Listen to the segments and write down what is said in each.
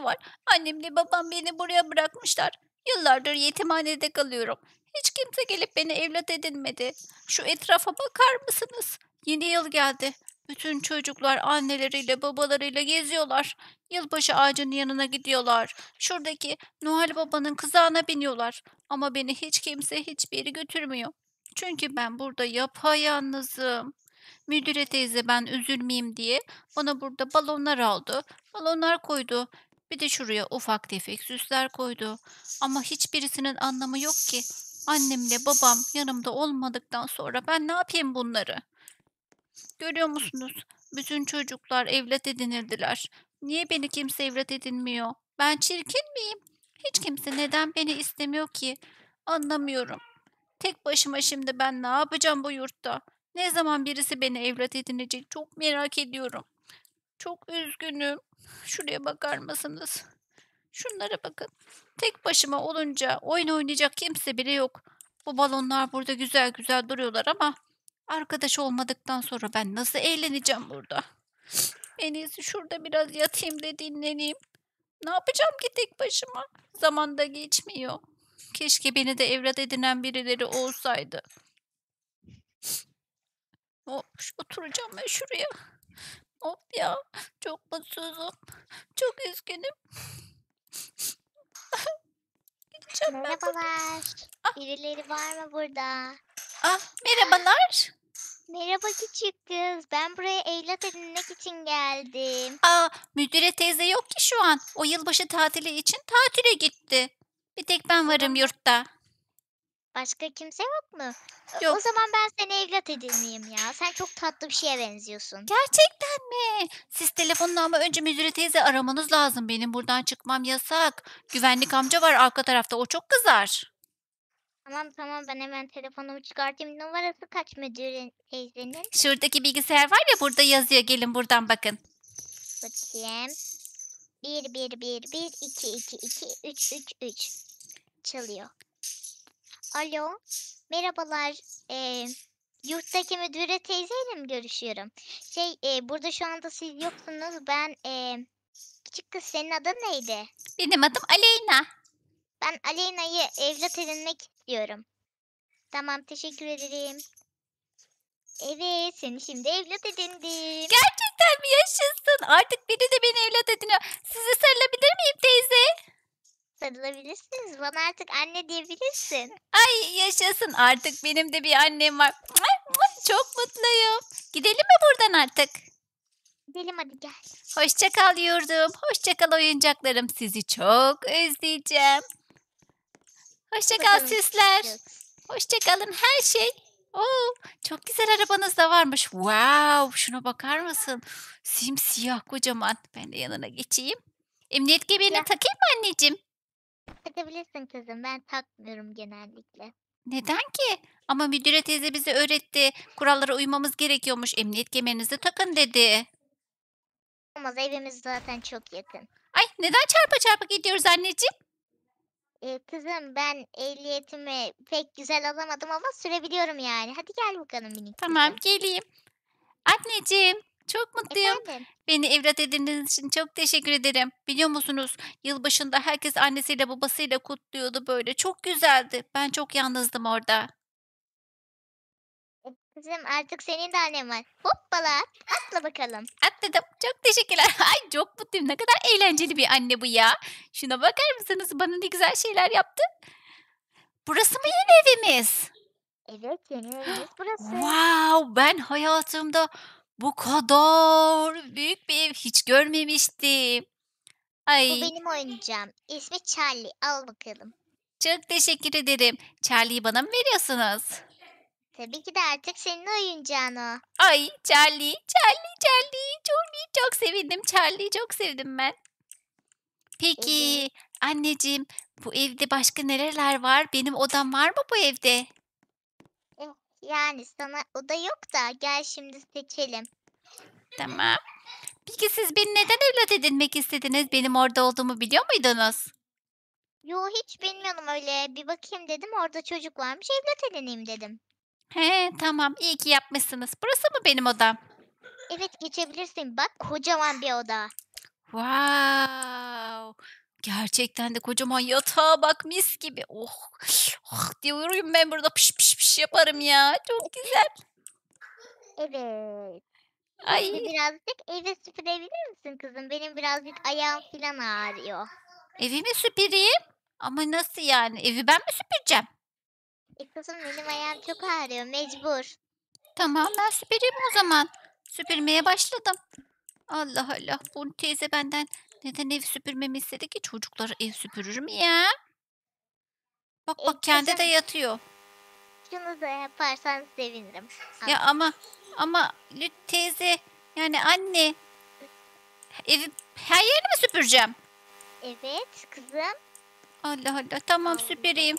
sıkıntısı var. Annemle babam beni buraya bırakmışlar. Yıllardır yetimhanede kalıyorum. Hiç kimse gelip beni evlat edinmedi. Şu etrafa bakar mısınız? Yeni yıl geldi. Bütün çocuklar anneleriyle babalarıyla geziyorlar. Yılbaşı ağacının yanına gidiyorlar. Şuradaki Noel babanın kızağına biniyorlar. Ama beni hiç kimse hiçbir yere götürmüyor. Çünkü ben burada yapayalnızım. Müdüre teyze ben üzülmeyeyim diye bana burada balonlar aldı. Balonlar koydu. Bir de şuraya ufak tefek süsler koydu. Ama hiçbirisinin anlamı yok ki. Annemle babam yanımda olmadıktan sonra ben ne yapayım bunları? Görüyor musunuz? Bütün çocuklar evlat edinirdiler. Niye beni kimse evlat edinmiyor? Ben çirkin miyim? Hiç kimse neden beni istemiyor ki? Anlamıyorum. Tek başıma şimdi ben ne yapacağım bu yurtta? Ne zaman birisi beni evlat edinecek? Çok merak ediyorum. Çok üzgünüm. Şuraya bakar mısınız? Şunlara bakın. Tek başıma olunca oyun oynayacak kimse bile yok. Bu balonlar burada güzel güzel duruyorlar ama arkadaş olmadıktan sonra ben nasıl eğleneceğim burada? En iyisi şurada biraz yatayım da dinleneyim. Ne yapacağım ki tek başıma? Zaman da geçmiyor. Keşke beni de evlat edinen birileri olsaydı. Hop, oturacağım ben şuraya. Of ya çok mutsuzum. Çok üzgünüm. Gideceğim ben. Merhabalar. Ah. Birileri var mı burada? Ah merhabalar. Merhaba küçük kız. Ben buraya evlat edinmek için geldim. Aa müdüre teyze yok ki şu an. O yılbaşı tatili için tatile gitti. Bir tek ben varım yurtta. Başka kimse yok mu? Yok. O zaman ben seni evlat edineyim ya. Sen çok tatlı bir şeye benziyorsun. Gerçekten mi? Siz telefonla ama önce müdüre teyze aramanız lazım. Benim buradan çıkmam yasak. Güvenlik amca var arka tarafta. O çok kızar. Tamam tamam ben hemen telefonumu çıkartayım. Numarası kaç müdür teyzenin? Şuradaki bilgisayar var ya burada yazıyor. Gelin buradan bakın. Bakayım. 1 1 1 1 2 2 2 3 3 3 çalıyor. Alo, merhabalar. Ee, yurttaki müdüre teyzeyle mi görüşüyorum? Şey, e, burada şu anda siz yoksunuz. Ben, e, küçük kız senin adın neydi? Benim adım Aleyna. Ben Aleyna'yı evlat edinmek istiyorum. Tamam, teşekkür ederim. Evet, seni şimdi evlat edindim. Gerçekten mi yaşasın? Artık biri de beni evlat ediniyor. sizi sarılabilir miyim teyze? sarılabilirsiniz. Bana artık anne diyebilirsin. Ay yaşasın artık benim de bir annem var. Çok mutluyum. Gidelim mi buradan artık? Gidelim hadi gel. Hoşça kal yurdum. Hoşça kal oyuncaklarım. Sizi çok özleyeceğim. Hoşça kal süsler. Hoşça kalın her şey. Oo, çok güzel arabanız da varmış. Wow, şuna bakar mısın? Simsiyah kocaman. Ben de yanına geçeyim. Emniyet kemerini takayım mı anneciğim? Takabilirsin kızım. Ben takmıyorum genellikle. Neden ki? Ama müdüre teyze bize öğretti. Kurallara uymamız gerekiyormuş. Emniyet kemerinizi takın dedi. Olmaz evimiz zaten çok yakın. Ay neden çarpa çarpa gidiyoruz anneciğim? Ee, kızım ben ehliyetimi pek güzel alamadım ama sürebiliyorum yani. Hadi gel bakalım minik. Tamam kızım. geleyim. Anneciğim çok mutluyum. Efendim? Beni evlat edindiğiniz için çok teşekkür ederim. Biliyor musunuz yılbaşında herkes annesiyle babasıyla kutluyordu böyle. Çok güzeldi. Ben çok yalnızdım orada. E, kızım artık senin de annen var. Hoppala atla bakalım. Atladım. Çok teşekkürler. Ay çok mutluyum. Ne kadar eğlenceli bir anne bu ya. Şuna bakar mısınız? Bana ne güzel şeyler yaptı. Burası mı yeni evimiz? Evet yeni evimiz burası. Wow ben hayatımda bu kadar büyük bir ev hiç görmemiştim. Bu benim oyuncağım. İsmi Charlie. Al bakalım. çok teşekkür ederim. Charlie'yi bana mı veriyorsunuz? Tabii ki de artık senin oyuncağın o. Ay Charlie, Charlie, Charlie. Charlie çok sevindim. Charlie'yi çok sevdim ben. Peki anneciğim bu evde başka nereler var? Benim odam var mı bu evde? Yani sana oda yok da gel şimdi seçelim. Tamam. Peki siz beni neden evlat edinmek istediniz? Benim orada olduğumu biliyor muydunuz? Yo hiç bilmiyorum öyle. Bir bakayım dedim orada çocuk varmış evlat edineyim dedim. He tamam iyi ki yapmışsınız. Burası mı benim odam? Evet geçebilirsin. Bak kocaman bir oda. Wow. Gerçekten de kocaman yatağa bak mis gibi. Oh, oh diyorum ben burada piş piş piş yaparım ya. Çok güzel. Evet. Ay. Şimdi birazcık evi süpürebilir misin kızım? Benim birazcık ayağım falan ağrıyor. Evi mi süpüreyim? Ama nasıl yani? Evi ben mi süpüreceğim? E kızım benim ayağım çok ağrıyor. Mecbur. Tamam ben süpüreyim o zaman. Süpürmeye başladım. Allah Allah. Bu teyze benden neden ev süpürmemi istedi ki? Çocuklar ev süpürür mü ya? Bak bak e, kendi de yatıyor. Şunu da yaparsan sevinirim. Ya ama ama Lüt teyze yani anne evi her yerini mi süpüreceğim? Evet kızım. Allah Allah tamam süpüreyim.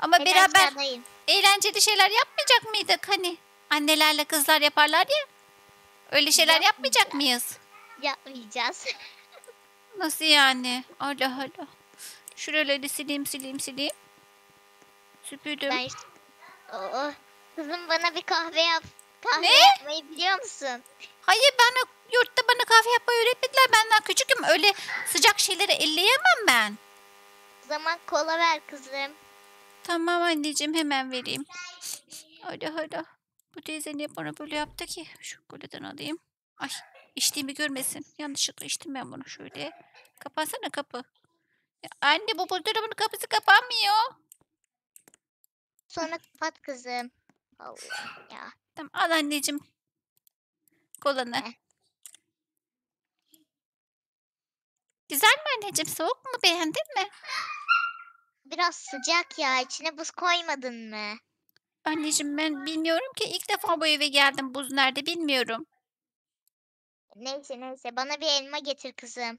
Ama ben beraber aşağıdayım. eğlenceli şeyler yapmayacak mıydık hani? Annelerle kızlar yaparlar ya. Öyle şeyler yapmayacak mıyız? yapmayacağız. Nasıl yani? Allah Allah. Şuraları sileyim sileyim sileyim. Süpürdüm. Ben işte... Oo. Kızım bana bir kahve yap. Kahve ne? yapmayı biliyor musun? Hayır ben yurtta bana kahve yapmayı öğretmediler. Ben daha küçüküm. Öyle sıcak şeyleri elleyemem ben. O zaman kola ver kızım. Tamam anneciğim hemen vereyim. Hadi hadi. Bu teyze niye bana böyle yaptı ki? Şu koladan alayım. Ay. İçtiğimi görmesin. Yanlışlıkla içtim ben bunu şöyle. Kapansana kapı. Ya anne bu buzdolabının kapısı kapanmıyor. Sonra kapat kızım. Allah ya. Tamam al anneciğim. Kolanı. Güzel mi anneciğim? Soğuk mu? Beğendin mi? Biraz sıcak ya. İçine buz koymadın mı? Anneciğim ben bilmiyorum ki ilk defa bu eve geldim. Buz nerede bilmiyorum. Neyse neyse bana bir elma getir kızım.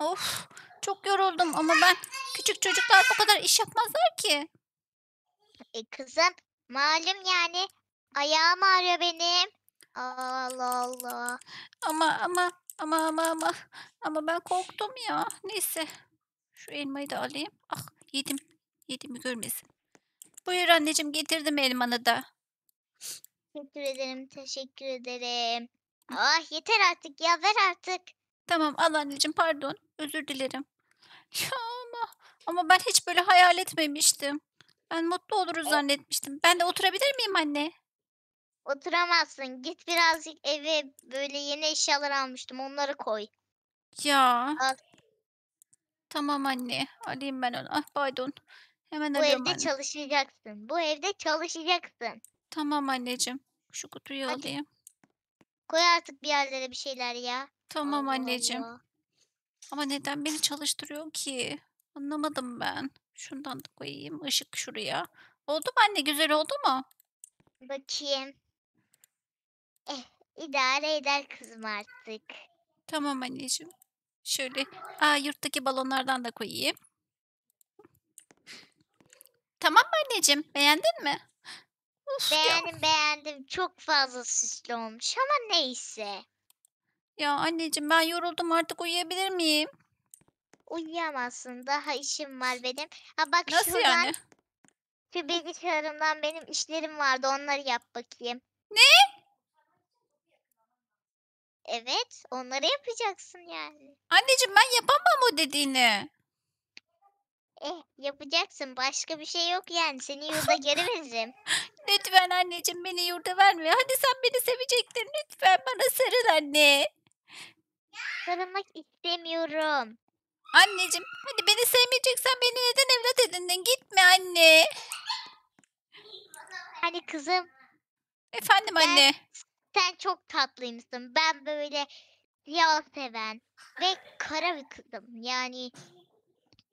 Of çok yoruldum ama ben küçük çocuklar bu kadar iş yapmazlar ki. E kızım malum yani ayağım ağrıyor benim. Allah Allah. Ama ama ama ama ama ama ben korktum ya. Neyse şu elmayı da alayım. Ah yedim yediğimi görmesin. Buyur anneciğim getirdim elmanı da. Teşekkür ederim teşekkür ederim. Ah yeter artık ya ver artık. Tamam al anneciğim pardon. Özür dilerim. Ya ama, ama ben hiç böyle hayal etmemiştim. Ben mutlu oluruz zannetmiştim. Ben de oturabilir miyim anne? Oturamazsın. Git birazcık eve böyle yeni eşyalar almıştım. Onları koy. Ya. Al. Tamam anne. Alayım ben onu. Ah pardon. Hemen Bu arıyorum evde anne. çalışacaksın. Bu evde çalışacaksın. Tamam anneciğim. Şu kutuyu Hadi. alayım. Koy artık bir yerlere bir şeyler ya. Tamam Allah anneciğim. Allah. Ama neden beni çalıştırıyor ki? Anlamadım ben. Şundan da koyayım. Işık şuraya. Oldu mu anne? Güzel oldu mu? Bakayım. Eh, idare eder kızım artık. Tamam anneciğim. Şöyle aa, yurttaki balonlardan da koyayım. Tamam mı anneciğim? Beğendin mi? Beğendim beğendim. Çok fazla süslü olmuş ama neyse. Ya anneciğim ben yoruldum artık uyuyabilir miyim? Uyuyamazsın. Daha işim var benim. Ha bak Nasıl şuradan yani? şu bilgisayarımdan benim işlerim vardı. Onları yap bakayım. Ne? Evet, onları yapacaksın yani. Anneciğim ben yapamam o dediğini. Eh yapacaksın. Başka bir şey yok yani. Seni yurda geri veririm. Lütfen anneciğim beni yurda verme. Hadi sen beni seveceksin Lütfen bana sarıl anne. Sarılmak istemiyorum. Anneciğim hadi beni sevmeyeceksen beni neden evlat edindin? Gitme anne. Hani kızım Efendim Ben- anne. sen çok tatlıymışsın. Ben böyle siyah seven ve kara bir kızım. Yani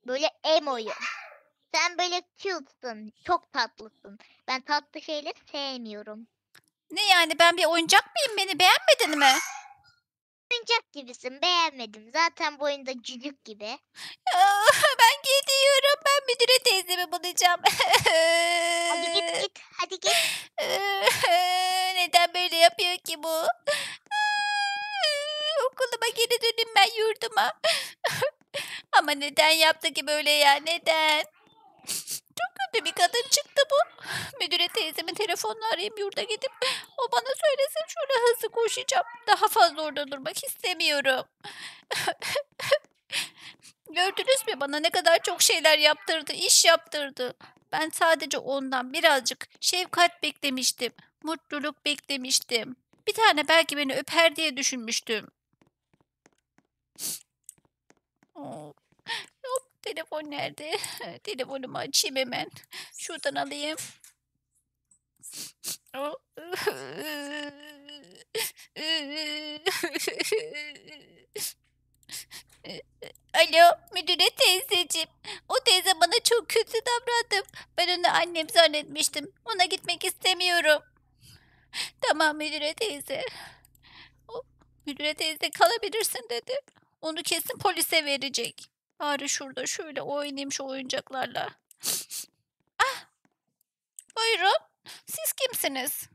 Böyle emoyum. Sen böyle cute'sın. Çok tatlısın. Ben tatlı şeyleri sevmiyorum. Ne yani ben bir oyuncak mıyım? Beni beğenmedin mi? Oyuncak gibisin. Beğenmedim. Zaten boyunda cücük gibi. Ah, ben gidiyorum. Ben müdüre teyzemi bulacağım. Hadi git git. Hadi git. Ah, neden böyle yapıyor ki bu? Ah, okuluma geri dönün ben yurduma. Ama neden yaptı ki böyle ya neden? Çok kötü bir kadın çıktı bu. Müdüre teyzemin telefonunu arayıp yurda gidip o bana söylesin şöyle hızlı koşacağım. Daha fazla orada durmak istemiyorum. Gördünüz mü bana ne kadar çok şeyler yaptırdı, iş yaptırdı. Ben sadece ondan birazcık şefkat beklemiştim, mutluluk beklemiştim. Bir tane belki beni öper diye düşünmüştüm. Telefon nerede? Telefonumu açayım hemen. Şuradan alayım. Alo müdüre teyzeciğim. O teyze bana çok kötü davrandı. Ben onu annem zannetmiştim. Ona gitmek istemiyorum. Tamam müdüre teyze. O, müdüre teyze kalabilirsin dedi. Onu kesin polise verecek. Bari şurada şöyle oynayayım şu oyuncaklarla. ah! Buyurun. Siz kimsiniz?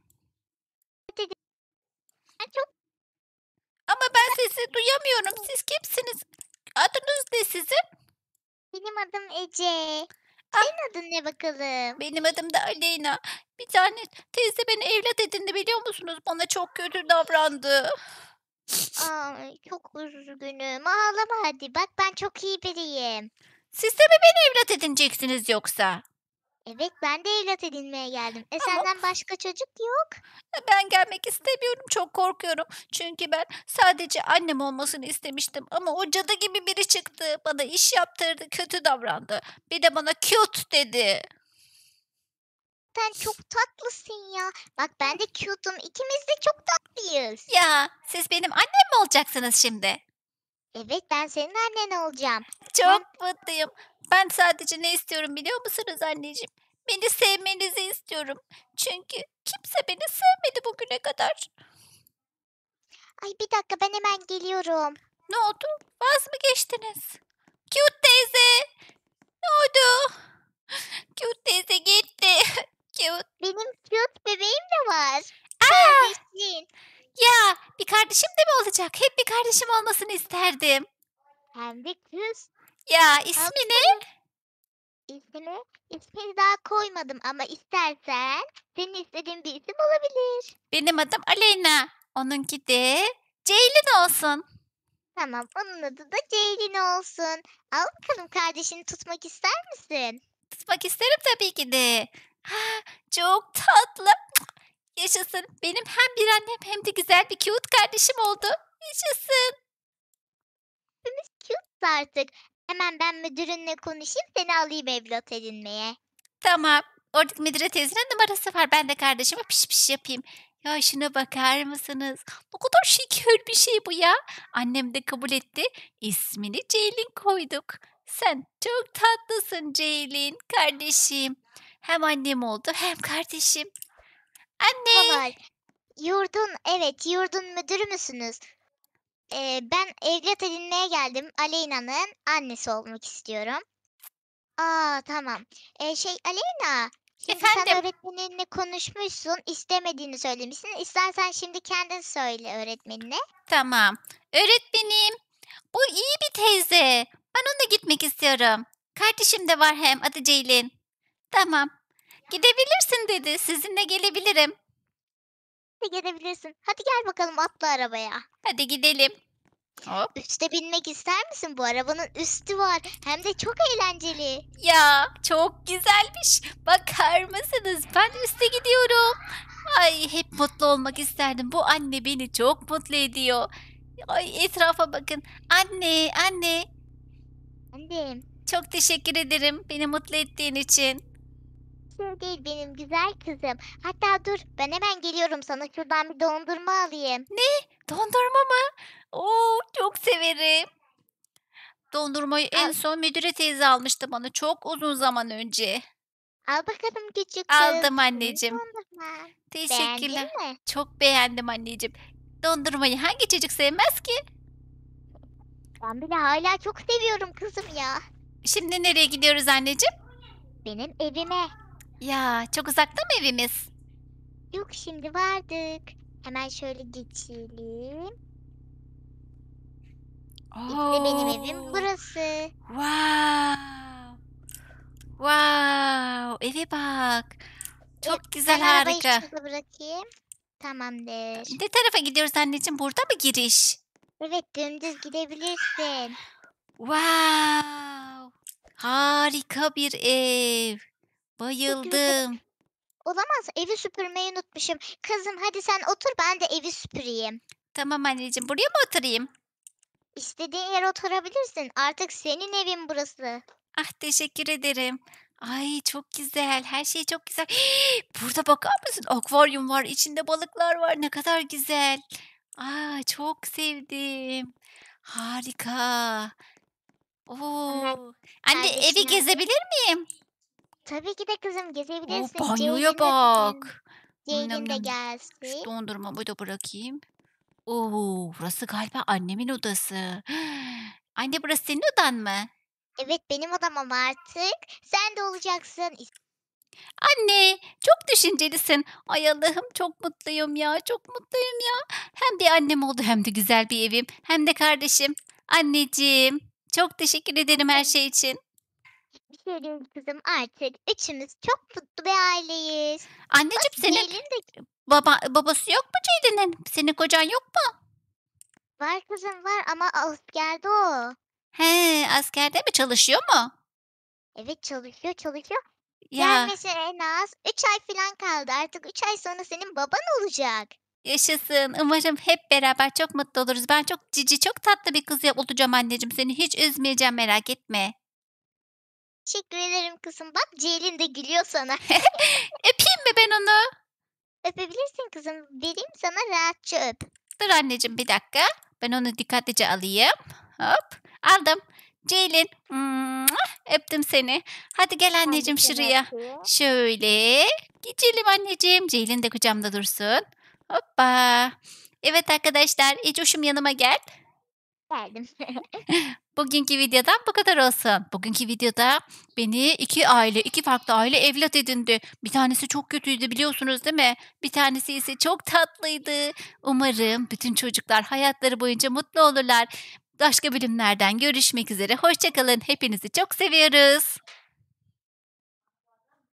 Ama ben sizi duyamıyorum. Siz kimsiniz? Adınız ne sizin? Benim adım Ece. Ah, Senin adın ne bakalım? Benim adım da Aleyna. Bir tane teyze beni evlat edindi biliyor musunuz? Bana çok kötü davrandı. Ay, çok üzgünüm. Ağlama hadi. Bak ben çok iyi biriyim. Siz de mi beni evlat edineceksiniz yoksa? Evet ben de evlat edinmeye geldim. E Ama- senden başka çocuk yok. E, ben gelmek istemiyorum. Çok korkuyorum. Çünkü ben sadece annem olmasını istemiştim. Ama o cadı gibi biri çıktı. Bana iş yaptırdı. Kötü davrandı. Bir de bana cute dedi gerçekten çok tatlısın ya. Bak ben de cute'um. İkimiz de çok tatlıyız. Ya siz benim annem mi olacaksınız şimdi? Evet ben senin annen olacağım. Çok mutluyum. Ben sadece ne istiyorum biliyor musunuz anneciğim? Beni sevmenizi istiyorum. Çünkü kimse beni sevmedi bugüne kadar. Ay bir dakika ben hemen geliyorum. Ne oldu? Vaz mı geçtiniz? Cute teyze! Ne oldu? Cute teyze gitti. cute. Benim cute bebeğim de var. Aa! Kardeşin. Ya bir kardeşim de mi olacak? Hep bir kardeşim olmasını isterdim. Hem de kız. Ya ismi ne? İsmini, ismini daha koymadım ama istersen senin istediğin bir isim olabilir. Benim adım Aleyna. Onunki de Ceylin olsun. Tamam onun adı da Ceylin olsun. Al bakalım kardeşini tutmak ister misin? Tutmak isterim tabii ki de. Çok tatlı. Yaşasın. Benim hem bir annem hem de güzel bir cute kardeşim oldu. Yaşasın. Hepimiz cute artık. Hemen ben müdürünle konuşayım seni alayım evlat edinmeye. Tamam. Oradaki müdüre teyzenin numarası var. Ben de kardeşime piş piş yapayım. Ya şuna bakar mısınız? Ne kadar şeker bir şey bu ya. Annem de kabul etti. İsmini Ceylin koyduk. Sen çok tatlısın Ceylin kardeşim. Hem annem oldu hem kardeşim. Anne. Kolay. Yurdun evet yurdun müdürü müsünüz? Ee, ben evlat edinmeye geldim. Aleyna'nın annesi olmak istiyorum. Aa tamam. Ee, şey Aleyna. Şimdi sen Efendim. öğretmeninle konuşmuşsun. istemediğini söylemişsin. İstersen şimdi kendin söyle öğretmenine. Tamam. Öğretmenim. O iyi bir teyze. Ben onunla gitmek istiyorum. Kardeşim de var hem adı Ceylin. Tamam. Gidebilirsin dedi. Sizinle gelebilirim. De gidebilirsin? Hadi gel bakalım atla arabaya. Hadi gidelim. Hop. Üste binmek ister misin? Bu arabanın üstü var. Hem de çok eğlenceli. Ya çok güzelmiş. Bakar mısınız? Ben üste gidiyorum. Ay hep mutlu olmak isterdim. Bu anne beni çok mutlu ediyor. Ay etrafa bakın. Anne, anne. Anne. Çok teşekkür ederim beni mutlu ettiğin için şey değil benim güzel kızım. Hatta dur ben hemen geliyorum sana şuradan bir dondurma alayım. Ne? Dondurma mı? Oo çok severim. Dondurmayı Al. en son müdüre teyze almıştı bana çok uzun zaman önce. Al bakalım küçük kız. Aldım anneciğim. Dondurma. Teşekkürler. Beğendin mi? Çok beğendim anneciğim. Dondurmayı hangi çocuk sevmez ki? Ben bile hala çok seviyorum kızım ya. Şimdi nereye gidiyoruz anneciğim? Benim evime. Ya çok uzakta mı evimiz? Yok şimdi vardık. Hemen şöyle geçelim. İşte benim evim burası. Wow. Wow. Eve bak. Çok güzel Ben arabayı harika. şurada bırakayım. Tamamdır. Ne tarafa gidiyoruz anneciğim? Burada mı giriş? Evet dümdüz gidebilirsin. Wow. Harika bir ev. Bayıldım. Olamaz evi süpürmeyi unutmuşum. Kızım hadi sen otur ben de evi süpüreyim. Tamam anneciğim buraya mı oturayım? İstediğin yere oturabilirsin. Artık senin evin burası. Ah teşekkür ederim. Ay çok güzel. Her şey çok güzel. Hii, burada bakar mısın? Akvaryum var. içinde balıklar var. Ne kadar güzel. Ah çok sevdim. Harika. Oo. Anne Kardeşim evi gezebilir miyim? Tabii ki de kızım gezebilirsin. Oh banyoya bak. Nam Ceylin de nam. Şu gelsin. dondurmamı da bırakayım. Oo, burası galiba annemin odası. Anne burası senin odan mı? Evet benim odam ama artık sen de olacaksın. Anne çok düşüncelisin. Ay Allah'ım çok mutluyum ya çok mutluyum ya. Hem bir annem oldu hem de güzel bir evim hem de kardeşim. Anneciğim çok teşekkür ederim her şey için bir Gelin şey kızım artık üçümüz çok mutlu bir aileyiz. Anneciğim Bak, senin de baba babası yok mu Ceylin'in? Senin kocan yok mu? var kızım var ama askerde o. He, askerde mi çalışıyor mu? Evet çalışıyor çalışıyor. Ya Gelmesi en az 3 ay falan kaldı. Artık 3 ay sonra senin baban olacak. yaşasın. Umarım hep beraber çok mutlu oluruz. Ben çok cici, çok tatlı bir kız olacağım anneciğim. Seni hiç üzmeyeceğim merak etme. Teşekkür ederim kızım. Bak Ceylin de gülüyor sana. Öpeyim mi ben onu? Öpebilirsin kızım. Vereyim sana rahatça öp. Dur anneciğim bir dakika. Ben onu dikkatlice alayım. Hop. Aldım. Ceylin. Öptüm seni. Hadi gel anneciğim şuraya. Şöyle. Geçelim anneciğim. Ceylin de kucamda dursun. Hoppa. Evet arkadaşlar. Ecoş'um yanıma gel. Geldim. Bugünkü videodan bu kadar olsun. Bugünkü videoda beni iki aile, iki farklı aile evlat edindi. Bir tanesi çok kötüydü biliyorsunuz değil mi? Bir tanesi ise çok tatlıydı. Umarım bütün çocuklar hayatları boyunca mutlu olurlar. Başka bölümlerden görüşmek üzere. Hoşçakalın. Hepinizi çok seviyoruz.